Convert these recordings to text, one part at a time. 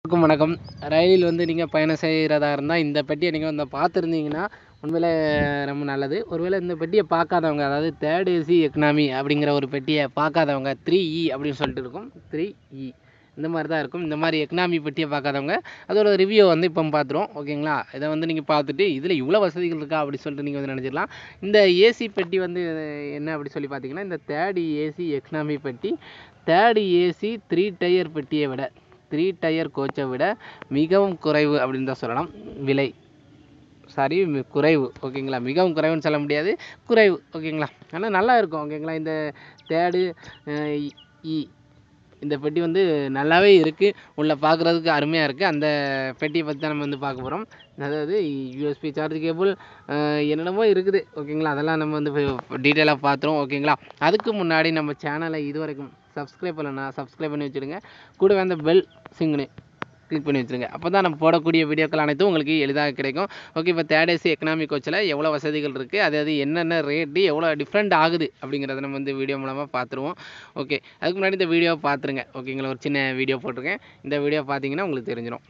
வணக்கம் வணக்கம் ரயிலில் வந்து நீங்கள் பயணம் செய்கிறதா இருந்தால் இந்த பெட்டியை நீங்கள் வந்து பார்த்துருந்தீங்கன்னா உண்மையில் ரொம்ப நல்லது ஒருவேளை இந்த பெட்டியை பார்க்காதவங்க அதாவது தேர்ட் ஏசி எக்கனாமி அப்படிங்கிற ஒரு பெட்டியை பார்க்காதவங்க த்ரீ இ e அப்படின்னு சொல்லிட்டு இருக்கும் த்ரீ இ e. இந்த மாதிரி தான் இருக்கும் இந்த மாதிரி எக்கனாமி பெட்டியை பார்க்காதவங்க அதோட ரிவ்யூ வந்து இப்போ பார்த்துருவோம் ஓகேங்களா இதை வந்து நீங்கள் பார்த்துட்டு இதில் இவ்வளோ வசதிகள் இருக்கா அப்படி சொல்லிட்டு நீங்கள் வந்து நினச்சிடலாம் இந்த ஏசி பெட்டி வந்து என்ன அப்படி சொல்லி பார்த்தீங்கன்னா இந்த தேர்ட் ஏசி எக்கனாமி பெட்டி தேர்ட் ஏசி த்ரீ டயர் பெட்டியை விட த்ரீ டயர் கோச்சை விட மிகவும் குறைவு அப்படின்னு தான் சொல்லலாம் விலை சாரி குறைவு ஓகேங்களா மிகவும் குறைவுன்னு சொல்ல முடியாது குறைவு ஓகேங்களா ஆனால் நல்லா இருக்கும் ஓகேங்களா இந்த தேடு இ இந்த பெட்டி வந்து நல்லாவே இருக்குது உள்ளே பார்க்குறதுக்கு அருமையாக இருக்குது அந்த பெட்டியை பற்றி தான் நம்ம வந்து பார்க்க போகிறோம் அதாவது யூஎஸ்பி சார்ஜ் கேபிள் என்னென்னமோ இருக்குது ஓகேங்களா அதெல்லாம் நம்ம வந்து டீட்டெயிலாக பார்த்துருவோம் ஓகேங்களா அதுக்கு முன்னாடி நம்ம சேனலை இது வரைக்கும் சப்ஸ்கிரைப் பண்ணலண்ணா சப்ஸ்கிரைப் பண்ணி வச்சுருங்க கூடவே அந்த பெல் சிங்கினு கிளிக் பண்ணி வச்சுருங்க அப்போ தான் நம்ம போடக்கூடிய வீடியோக்கள் அனைத்தும் உங்களுக்கு எளிதாக கிடைக்கும் ஓகே இப்போ தேர்ட் ஏசி எக்கனாமிக் கோச்சில் எவ்வளோ வசதிகள் இருக்குது அது அது என்னென்ன ரேட்டு எவ்வளோ டிஃப்ரெண்ட் ஆகுது அப்படிங்கிறத நம்ம வந்து வீடியோ மூலமாக பார்த்துருவோம் ஓகே அதுக்கு முன்னாடி இந்த வீடியோவை பார்த்துருங்க ஓகேங்களா ஒரு சின்ன வீடியோ போட்டிருக்கேன் இந்த வீடியோ பார்த்தீங்கன்னா உங்களுக்கு தெரிஞ்சிடும்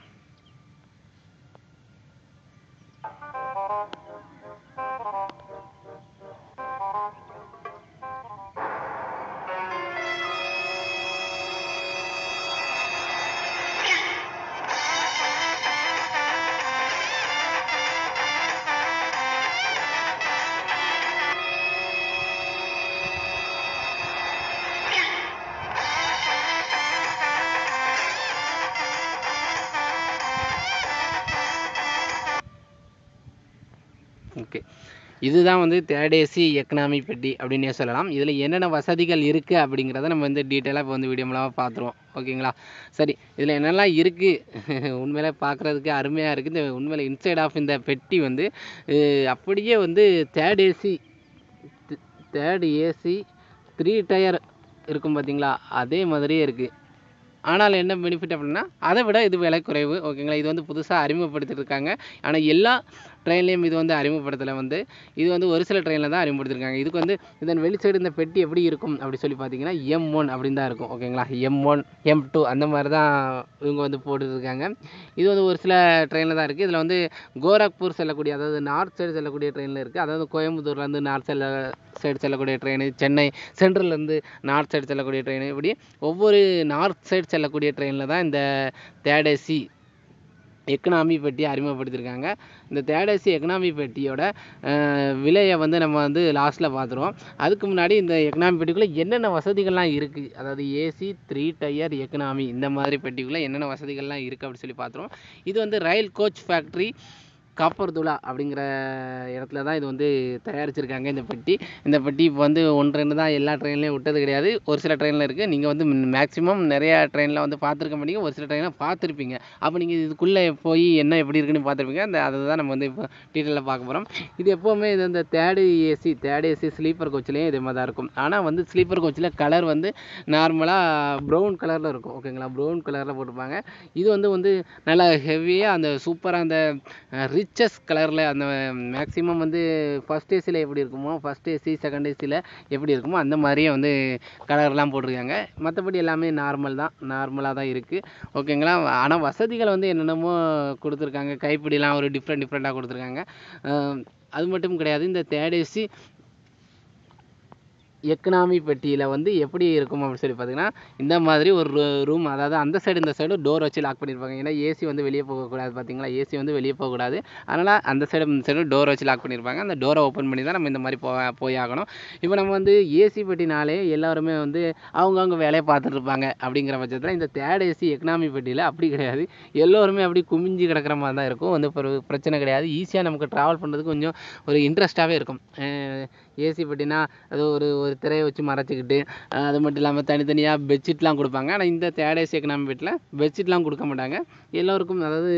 ஓகே இதுதான் வந்து தேர்ட் ஏசி எக்கனாமி பெட்டி அப்படின்னே சொல்லலாம் இதில் என்னென்ன வசதிகள் இருக்குது அப்படிங்கிறத நம்ம வந்து டீட்டெயிலாக இப்போ வந்து வீடியோ மூலமாக பார்த்துருவோம் ஓகேங்களா சரி இதில் என்னெல்லாம் இருக்குது உண்மையிலே பார்க்குறதுக்கு அருமையாக இருக்குது இந்த உண்மையில இன்சைட் ஆஃப் இந்த பெட்டி வந்து அப்படியே வந்து third AC third AC three tier இருக்கும் பார்த்தீங்களா அதே மாதிரியே இருக்குது ஆனால் என்ன பெனிஃபிட் அப்படின்னா அதை விட இது விலை குறைவு ஓகேங்களா இது வந்து புதுசாக அறிமுகப்படுத்திட்டு இருக்காங்க ஆனால் எல்லா ட்ரெயின்லேயும் இது வந்து அறிமுகப்படுத்தலை வந்து இது வந்து ஒரு சில ட்ரெயினில் தான் அறிமுகப்படுத்திருக்காங்க இதுக்கு வந்து இதன் வெளிச்சைடு இந்த பெட்டி எப்படி இருக்கும் அப்படி சொல்லி பார்த்தீங்கன்னா எம் ஒன் அப்படின்னு தான் இருக்கும் ஓகேங்களா எம் ஒன் எம் டூ அந்த மாதிரி தான் இவங்க வந்து போட்டுருக்காங்க இது வந்து ஒரு சில ட்ரெயினில் தான் இருக்குது இதில் வந்து கோரக்பூர் செல்லக்கூடிய அதாவது நார்த் சைடு செல்லக்கூடிய ட்ரெயினில் இருக்குது அதாவது கோயம்புத்தூர்லேருந்து நார்த் செல்ல சைடு செல்லக்கூடிய ட்ரெயின் சென்னை சென்ட்ரல்லேருந்து நார்த் சைடு செல்லக்கூடிய ட்ரெயின் இப்படி ஒவ்வொரு நார்த் சைடு செல்லக்கூடிய ட்ரெயினில் தான் இந்த தேர்ட் ஏசி எக்கனாமி பெட்டியை அறிமுகப்படுத்தியிருக்காங்க இந்த தேர்டேசி எக்கனாமி பெட்டியோட விலையை வந்து நம்ம வந்து லாஸ்ட்டில் பார்த்துருவோம் அதுக்கு முன்னாடி இந்த எக்கனாமி பெட்டிக்குள்ளே என்னென்ன வசதிகள்லாம் இருக்குது அதாவது ஏசி த்ரீ டயர் எக்கனாமி இந்த மாதிரி பெட்டிக்குள்ளே என்னென்ன வசதிகள்லாம் இருக்குது அப்படின்னு சொல்லி பார்த்துருவோம் இது வந்து ரயில் கோச் ஃபேக்ட்ரி காப்பர் துலா அப்படிங்கிற இடத்துல தான் இது வந்து தயாரிச்சிருக்காங்க இந்த பெட்டி இந்த பெட்டி இப்போ வந்து ஒன்று ட்ரெயின் தான் எல்லா ட்ரெயின்லையும் விட்டது கிடையாது ஒரு சில ட்ரெயினில் இருக்குது நீங்கள் வந்து மேக்ஸிமம் நிறையா ட்ரெயினில் வந்து பார்த்துருக்க மாட்டீங்க ஒரு சில ட்ரெயினில் பார்த்துருப்பீங்க அப்போ நீங்கள் இதுக்குள்ளே போய் என்ன எப்படி இருக்குன்னு பார்த்துருப்பீங்க அந்த அதை தான் நம்ம வந்து இப்போ டீட்டெயிலில் பார்க்க போகிறோம் இது எப்போவுமே இது இந்த third AC third AC sleeper கோச்சிலையும் இதே மாதிரி தான் இருக்கும் ஆனால் வந்து ஸ்லீப்பர் கோச்சில் கலர் வந்து நார்மலாக ப்ரௌன் கலரில் இருக்கும் ஓகேங்களா ப்ரௌன் கலரில் போட்டுப்பாங்க இது வந்து வந்து நல்லா ஹெவியாக அந்த சூப்பராக அந்த ரிச் ரிச்சஸ் கலரில் அந்த மேக்ஸிமம் வந்து ஃபஸ்ட் ஏசியில் எப்படி இருக்குமோ ஃபஸ்ட் ஏசி செகண்ட் ஏசியில் எப்படி இருக்குமோ அந்த மாதிரியே வந்து கலர்லாம் போட்டிருக்காங்க மற்றபடி எல்லாமே நார்மல் தான் நார்மலாக தான் இருக்குது ஓகேங்களா ஆனால் வசதிகள் வந்து என்னென்னமோ கொடுத்துருக்காங்க கைப்பிடிலாம் ஒரு டிஃப்ரெண்ட் டிஃப்ரெண்ட்டாக கொடுத்துருக்காங்க அது மட்டும் கிடையாது இந்த தேர்ட் ஏசி எக்கனாமி பெட்டியில் வந்து எப்படி இருக்கும் அப்படின்னு சொல்லி பார்த்தீங்கன்னா இந்த மாதிரி ஒரு ரூம் அதாவது அந்த சைடு இந்த சைடு டோர் வச்சு லாக் பண்ணியிருப்பாங்க ஏன்னா ஏசி வந்து வெளியே போகக்கூடாது பார்த்தீங்களா ஏசி வந்து வெளியே போகக்கூடாது அதனால் அந்த சைடு இந்த சைடு டோர் வச்சு லாக் பண்ணியிருப்பாங்க அந்த டோரை ஓப்பன் பண்ணி தான் நம்ம இந்த மாதிரி போ போய் ஆகணும் இப்போ நம்ம வந்து ஏசி பெட்டினாலே எல்லாருமே வந்து அவங்கவுங்க வேலையை பார்த்துட்டு இருப்பாங்க அப்படிங்கிற பட்சத்தில் இந்த தேர்ட் ஏசி எக்கனாமி பெட்டியில் அப்படி கிடையாது எல்லோருமே அப்படி குமிஞ்சு கிடக்கிற மாதிரி தான் இருக்கும் வந்து பிரச்சனை கிடையாது ஈஸியாக நமக்கு ட்ராவல் பண்ணுறதுக்கு கொஞ்சம் ஒரு இன்ட்ரெஸ்ட்டாகவே இருக்கும் ஏசி பெட்டினா அது ஒரு ஒரு திரையை வச்சு மறைச்சிக்கிட்டு அது மட்டும் இல்லாமல் தனித்தனியாக பெட்ஷீட்லாம் கொடுப்பாங்க ஆனால் இந்த தேர்ட் ஏசி எக்கனாமி பெட்டில் பெட்ஷீட்லாம் கொடுக்க மாட்டாங்க எல்லோருக்கும் அதாவது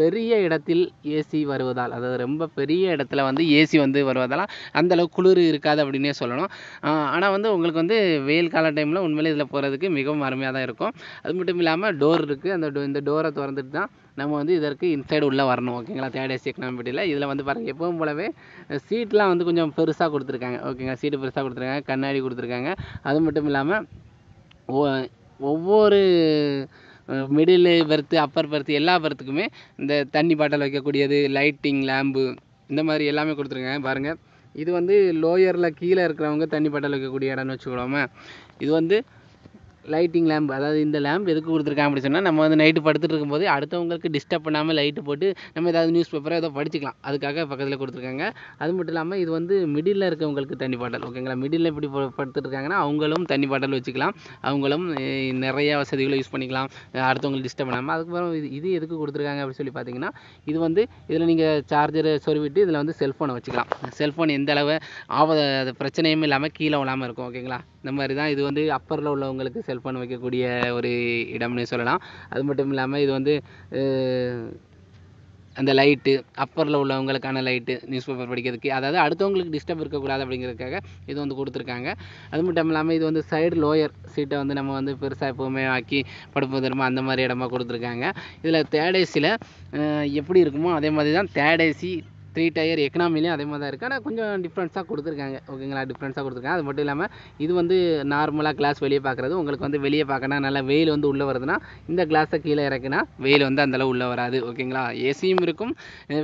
பெரிய இடத்தில் ஏசி வருவதால் அதாவது ரொம்ப பெரிய இடத்துல வந்து ஏசி வந்து வருவதால் அந்தளவுக்கு குளிர் இருக்காது அப்படின்னே சொல்லணும் ஆனால் வந்து உங்களுக்கு வந்து வெயில் கால டைமில் உண்மையிலே இதில் போகிறதுக்கு மிகவும் அருமையாக தான் இருக்கும் அது மட்டும் இல்லாமல் டோர் இருக்குது அந்த இந்த டோரை திறந்துட்டு தான் நம்ம வந்து இதற்கு இன்சைடு உள்ளே வரணும் ஓகேங்களா தேர்ட் ஏசி எக்கனாமி இதில் வந்து பாருங்கள் எப்பவும் போலவே சீட்லாம் வந்து கொஞ்சம் பெருசாக கொடுத்துருக்காங்க ஓகேங்க சீட்டு பெருசாக கொடுத்துருக்காங்க கண்ணாடி கொடுத்துருக்காங்க அது மட்டும் இல்லாமல் ஒவ்வொரு மிடில் பெர்த்து அப்பர் பெர்த்து எல்லா பெர்த்துக்குமே இந்த தண்ணி பாட்டில் வைக்கக்கூடியது லைட்டிங் லேம்பு இந்த மாதிரி எல்லாமே கொடுத்துருங்க பாருங்கள் இது வந்து லோயரில் கீழே இருக்கிறவங்க தண்ணி பாட்டில் வைக்கக்கூடிய இடம்னு வச்சுக்கிடுவோமே இது வந்து லைட்டிங் லேம்ப் அதாவது இந்த லேம்ப் எதுக்கு கொடுத்துருக்காங்க அப்படி சொன்னால் நம்ம வந்து நைட்டு படுத்துட்டு இருக்கும்போது அடுத்தவங்களுக்கு டிஸ்டர்ப் பண்ணாமல் லைட்டு போட்டு நம்ம ஏதாவது நியூஸ் பேப்பரோ ஏதோ படிச்சுக்கலாம் அதுக்காக பக்கத்தில் கொடுத்துருக்காங்க அது மட்டும் இல்லாமல் இது வந்து மிடில் இருக்கவங்களுக்கு தண்ணி பாட்டல் ஓகேங்களா மிடில் இப்படி படுத்துட்டு இருக்காங்கன்னா அவங்களும் தண்ணி பாட்டல் வச்சுக்கலாம் அவங்களும் நிறைய வசதிகளை யூஸ் பண்ணிக்கலாம் அடுத்தவங்களுக்கு டிஸ்டர்ப் பண்ணாமல் அதுக்கப்புறம் இது இது எதுக்கு கொடுத்துருக்காங்க அப்படின்னு சொல்லி பார்த்தீங்கன்னா இது வந்து இதில் நீங்கள் சார்ஜரை சொருவிட்டு இதில் வந்து செல்ஃபோனை வச்சுக்கலாம் செல்ஃபோன் எந்த அளவு ஆபத பிரச்சனையும் இல்லாமல் கீழே விழாமல் இருக்கும் ஓகேங்களா இந்த மாதிரி தான் இது வந்து அப்பரில் உள்ளவங்களுக்கு செல்ஃபோன் வைக்கக்கூடிய ஒரு இடம்னு சொல்லலாம் அது மட்டும் இல்லாமல் இது வந்து அந்த லைட்டு அப்பரில் உள்ளவங்களுக்கான லைட்டு நியூஸ் பேப்பர் படிக்கிறதுக்கு அதாவது அடுத்தவங்களுக்கு டிஸ்டர்ப் இருக்கக்கூடாது அப்படிங்கிறதுக்காக இது வந்து கொடுத்துருக்காங்க அது மட்டும் இல்லாமல் இது வந்து சைடு லோயர் சீட்டை வந்து நம்ம வந்து பெருசாக எப்போவுமே ஆக்கி படுப்பு தருமா அந்த மாதிரி இடமா கொடுத்துருக்காங்க இதில் தேடேசியில் எப்படி இருக்குமோ அதே மாதிரி தான் தேடேசி த்ரீ டயர் எக்கனாமிலையும் அதே மாதிரி தான் இருக்குது ஆனால் கொஞ்சம் டிஃப்ரெண்ட்ஸாக கொடுத்துருக்காங்க ஓகேங்களா டிஃப்ரெண்ட்ஸாக கொடுத்துருக்காங்க அது மட்டும் இல்லாமல் இது வந்து நார்மலாக கிளாஸ் வெளியே பார்க்குறது உங்களுக்கு வந்து வெளியே பார்க்கணும் நல்லா வெயில் வந்து உள்ளே வருதுன்னா இந்த கிளாஸை கீழே இறக்குனா வெயில் வந்து அந்தளவு உள்ளே வராது ஓகேங்களா ஏசியும் இருக்கும்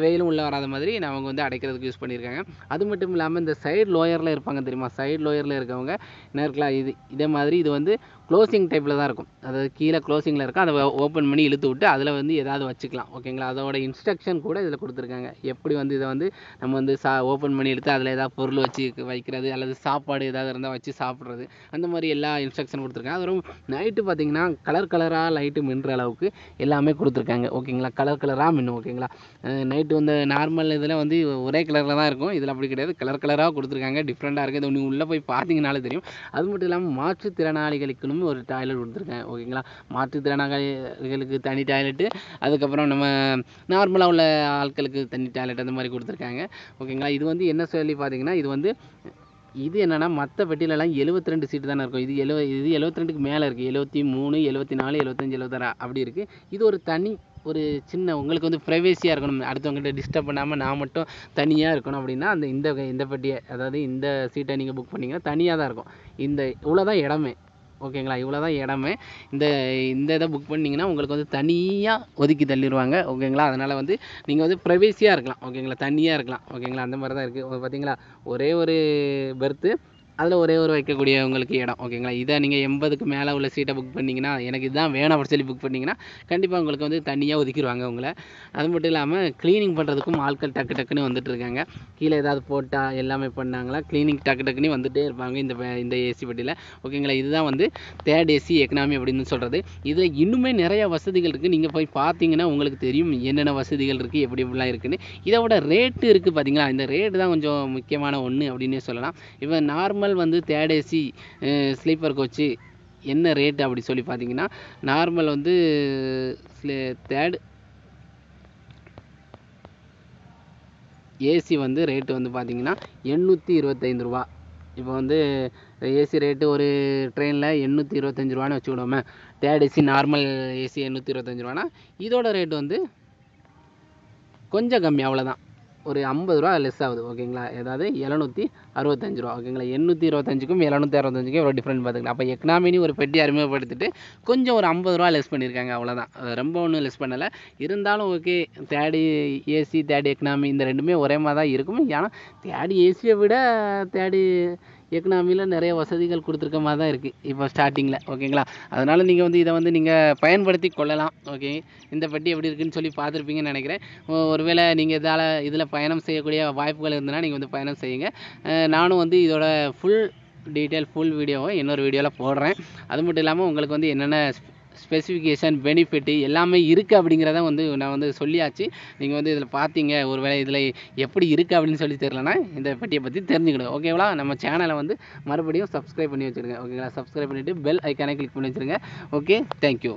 வெயிலும் உள்ளே வராத மாதிரி நான் அவங்க வந்து அடைக்கிறதுக்கு யூஸ் பண்ணியிருக்காங்க அது மட்டும் இல்லாமல் இந்த சைடு லோயரில் இருப்பாங்க தெரியுமா சைடு லோயரில் இருக்கவங்க என்ன இருக்கலாம் இது இதே மாதிரி இது வந்து க்ளோசிங் டைப்பில் தான் இருக்கும் அதாவது கீழே க்ளோசிங்கில் இருக்கும் அதை ஓப்பன் பண்ணி இழுத்து விட்டு அதில் வந்து எதாவது வச்சுக்கலாம் ஓகேங்களா அதோட இன்ஸ்ட்ரக்ஷன் கூட இதில் கொடுத்துருக்காங்க எப்படி வந்து இதை வந்து நம்ம வந்து சா ஓப்பன் பண்ணி எடுத்து அதில் ஏதாவது பொருள் வச்சு வைக்கிறது அல்லது சாப்பாடு ஏதாவது இருந்தால் வச்சு சாப்பிட்றது அந்த மாதிரி எல்லா இன்ஸ்ட்ரக்ஷன் கொடுத்துருக்காங்க அது ரொம்ப நைட்டு பார்த்தீங்கன்னா கலர் கலராக லைட்டு மின்ற அளவுக்கு எல்லாமே கொடுத்துருக்காங்க ஓகேங்களா கலர் கலராக மின்னும் ஓகேங்களா நைட்டு வந்து நார்மல் இதில் வந்து ஒரே கலரில் தான் இருக்கும் இதில் அப்படி கிடையாது கலர் கலராக கொடுத்துருக்காங்க டிஃப்ரெண்ட்டாக இருக்குது இது நீங்கள் உள்ளே போய் பார்த்தீங்கனாலே தெரியும் அது மட்டும் இல்லாமல் மாற்றுத்திறனாளிகளுக்கும் இல்லாமல் ஒரு டாய்லெட் கொடுத்துருக்கேன் ஓகேங்களா மாற்றுத்திறனாளிகளுக்கு தனி டாய்லெட்டு அதுக்கப்புறம் நம்ம நார்மலாக உள்ள ஆட்களுக்கு தனி டாய்லெட் அந்த மாதிரி கொடுத்துருக்காங்க ஓகேங்களா இது வந்து என்ன சொல்லி பார்த்தீங்கன்னா இது வந்து இது என்னென்னா மற்ற பெட்டியிலலாம் எழுபத்தி ரெண்டு சீட்டு தானே இருக்கும் இது எழுவ இது எழுவத்திரெண்டுக்கு ரெண்டுக்கு மேலே இருக்குது எழுபத்தி மூணு எழுபத்தி நாலு எழுபத்தஞ்சு எழுபத்தாறு அப்படி இருக்குது இது ஒரு தனி ஒரு சின்ன உங்களுக்கு வந்து ப்ரைவேசியாக இருக்கணும் அடுத்தவங்ககிட்ட டிஸ்டர்ப் பண்ணாமல் நான் மட்டும் தனியாக இருக்கணும் அப்படின்னா அந்த இந்த இந்த பெட்டியை அதாவது இந்த சீட்டை நீங்கள் புக் பண்ணிங்கன்னா தனியாக தான் இருக்கும் இந்த இவ்வளோ தான் இடமே ஓகேங்களா இவ்வளோ தான் இடமே இந்த இந்த இதை புக் பண்ணிங்கன்னா உங்களுக்கு வந்து தனியாக ஒதுக்கி தள்ளிடுவாங்க ஓகேங்களா அதனால் வந்து நீங்கள் வந்து ப்ரைவேசியாக இருக்கலாம் ஓகேங்களா தனியாக இருக்கலாம் ஓகேங்களா அந்த மாதிரி தான் இருக்குது பார்த்தீங்களா ஒரே ஒரு பெர்த்து அதில் ஒரே ஒரு வைக்கக்கூடியவங்களுக்கு இடம் ஓகேங்களா இதை நீங்கள் எண்பதுக்கு மேலே உள்ள சீட்டை புக் பண்ணிங்கன்னா எனக்கு இதுதான் வேணும் அப்படின்னு சொல்லி புக் பண்ணிங்கன்னா கண்டிப்பாக உங்களுக்கு வந்து தனியாக ஒதுக்கிடுவாங்க உங்களை அது மட்டும் இல்லாமல் க்ளீனிங் பண்ணுறதுக்கும் ஆட்கள் டக்கு டக்குன்னு வந்துட்டு இருக்காங்க கீழே ஏதாவது போட்டால் எல்லாமே பண்ணாங்களா க்ளீனிங் டக்கு டக்குன்னு வந்துகிட்டே இருப்பாங்க இந்த இந்த ஏசி பட்டியில் ஓகேங்களா இதுதான் வந்து தேர்ட் ஏசி எக்கனாமி அப்படின்னு சொல்கிறது இதில் இன்னுமே நிறையா வசதிகள் இருக்குது நீங்கள் போய் பார்த்தீங்கன்னா உங்களுக்கு தெரியும் என்னென்ன வசதிகள் இருக்குது எப்படி எப்படிலாம் இருக்குதுன்னு இதோட ரேட்டு இருக்குது பார்த்தீங்களா இந்த ரேட்டு தான் கொஞ்சம் முக்கியமான ஒன்று அப்படின்னே சொல்லலாம் இப்போ நார்மல் நார்மல் வந்து தேர்ட் ஏசி ஸ்லீப்பர் கோச்சு என்ன ரேட் அப்படி சொல்லி பார்த்தீங்கன்னா நார்மல் வந்து தேர்ட் ஏசி வந்து ரேட்டு வந்து பார்த்தீங்கன்னா எண்ணூற்றி இருபத்தைந்து ரூபா இப்போ வந்து ஏசி ரேட்டு ஒரு ட்ரெயினில் எண்ணூற்றி இருபத்தஞ்சி ரூபான்னு வச்சுக்கிடோமே தேர்ட் ஏசி நார்மல் ஏசி எண்ணூற்றி இருபத்தஞ்சி ரூபான்னா இதோட ரேட் வந்து கொஞ்சம் கம்மி அவ்வளோதான் ஒரு ஐம்பது ரூபா லெஸ் ஆகுது ஓகேங்களா ஏதாவது எழுநூற்றி அறுபத்தஞ்சு ரூபா ஓகேங்களா எண்ணூற்றி இருபத்தஞ்சுக்கும் எழுநூற்றி அறுபத்தஞ்சுக்கும் எவ்வளோ டிஃப்ரெண்ட் பார்த்துக்கலாம் அப்போ எக்கனாமினி ஒரு பெட்டி அறிமுகப்படுத்திட்டு கொஞ்சம் ஒரு ஐம்பது ரூபா லெஸ் பண்ணியிருக்காங்க அவ்வளோதான் ரொம்ப ஒன்றும் லெஸ் பண்ணலை இருந்தாலும் okay third AC third economy இந்த ரெண்டுமே ஒரே மாதிரி தான் இருக்கும் ஏன்னா தேர்டு ஏசியை விட தேர்டு எக்கனாமியில் நிறைய வசதிகள் கொடுத்துருக்க மாதிரி தான் இருக்குது இப்போ ஸ்டார்டிங்கில் ஓகேங்களா அதனால் நீங்கள் வந்து இதை வந்து நீங்கள் பயன்படுத்தி கொள்ளலாம் ஓகே இந்த பட்டி எப்படி இருக்குன்னு சொல்லி பார்த்துருப்பீங்கன்னு நினைக்கிறேன் ஒருவேளை நீங்கள் இதால் இதில் பயணம் செய்யக்கூடிய வாய்ப்புகள் இருந்ததுன்னா நீங்கள் வந்து பயணம் செய்யுங்க நானும் வந்து இதோட ஃபுல் டீட்டெயில் ஃபுல் வீடியோவை இன்னொரு வீடியோவில் போடுறேன் அது மட்டும் இல்லாமல் உங்களுக்கு வந்து என்னென்ன ஸ்பெசிஃபிகேஷன் பெனிஃபிட்டு எல்லாமே இருக்குது அப்படிங்கிறத வந்து நான் வந்து சொல்லியாச்சு நீங்கள் வந்து இதில் பார்த்தீங்க ஒரு வேளை இதில் எப்படி இருக்குது அப்படின்னு சொல்லி தெரிலனா இந்த பெட்டியை பற்றி தெரிஞ்சுக்கிடும் ஓகேங்களா நம்ம சேனலை வந்து மறுபடியும் சப்ஸ்கிரைப் பண்ணி வச்சுருங்க ஓகேங்களா சப்ஸ்கிரைப் பண்ணிவிட்டு பெல் ஐக்கானை கிளிக் பண்ணி வச்சுருங்க ஓகே தேங்க்யூ